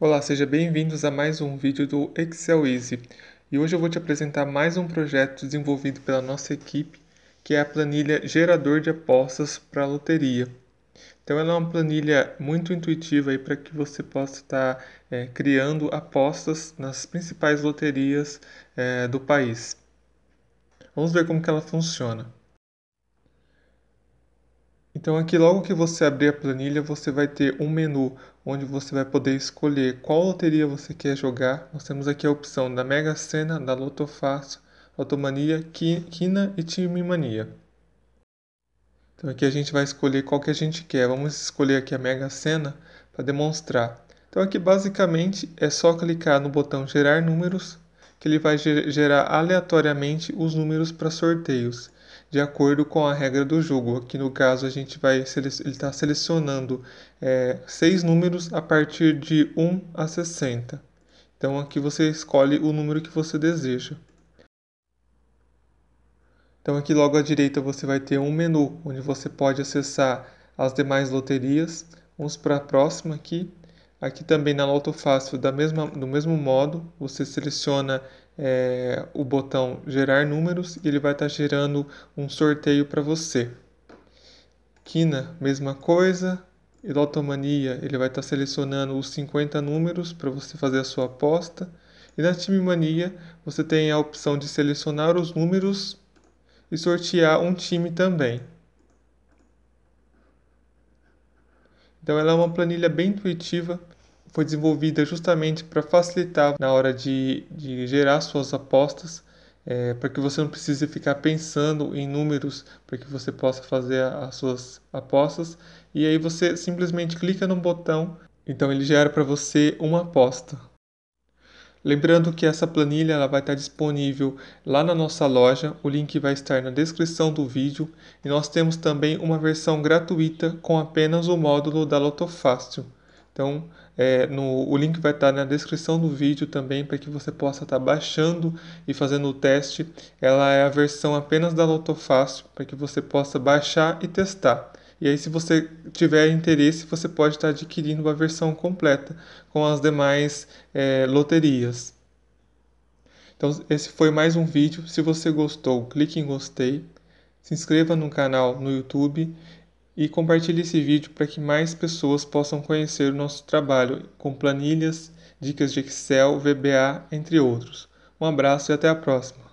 Olá, sejam bem-vindos a mais um vídeo do Excel Easy. E hoje eu vou te apresentar mais um projeto desenvolvido pela nossa equipe, que é a planilha Gerador de Apostas para a Loteria. Então ela é uma planilha muito intuitiva para que você possa estar é, criando apostas nas principais loterias é, do país. Vamos ver como que ela funciona. Então aqui logo que você abrir a planilha, você vai ter um menu onde você vai poder escolher qual loteria você quer jogar. Nós temos aqui a opção da Mega Sena, da Loto Fácil, Lotomania, Quina e Time Mania. Então aqui a gente vai escolher qual que a gente quer. Vamos escolher aqui a Mega Sena para demonstrar. Então aqui basicamente é só clicar no botão gerar números que ele vai gerar aleatoriamente os números para sorteios, de acordo com a regra do jogo. Aqui no caso a gente vai ele está selecionando é, seis números a partir de 1 a 60. Então aqui você escolhe o número que você deseja. Então aqui logo à direita você vai ter um menu onde você pode acessar as demais loterias. Vamos para a próxima aqui. Aqui também na Loto Fácil, da mesma, do mesmo modo, você seleciona é, o botão gerar números e ele vai estar tá gerando um sorteio para você. Quina, mesma coisa. E Lotomania, ele vai estar tá selecionando os 50 números para você fazer a sua aposta. E na Time Mania, você tem a opção de selecionar os números e sortear um time também. Então ela é uma planilha bem intuitiva, foi desenvolvida justamente para facilitar na hora de, de gerar suas apostas, é, eh, para que você não precise ficar pensando em números para que você possa fazer as suas apostas. E aí você simplesmente clica no botão, então ele gera para você uma aposta. Lembrando que essa planilha ela vai estar disponível lá na nossa loja, o link vai estar na descrição do vídeo e nós temos também uma versão gratuita com apenas o módulo da Lotofácil. Então, é, no, o link vai estar na descrição do vídeo também para que você possa estar baixando e fazendo o teste. Ela é a versão apenas da Lotofácil para que você possa baixar e testar. E aí, se você tiver interesse, você pode estar adquirindo a versão completa com as demais é, loterias. Então, esse foi mais um vídeo. Se você gostou, clique em gostei, se inscreva no canal no YouTube e compartilhe esse vídeo para que mais pessoas possam conhecer o nosso trabalho com planilhas, dicas de Excel, VBA, entre outros. Um abraço e até a próxima!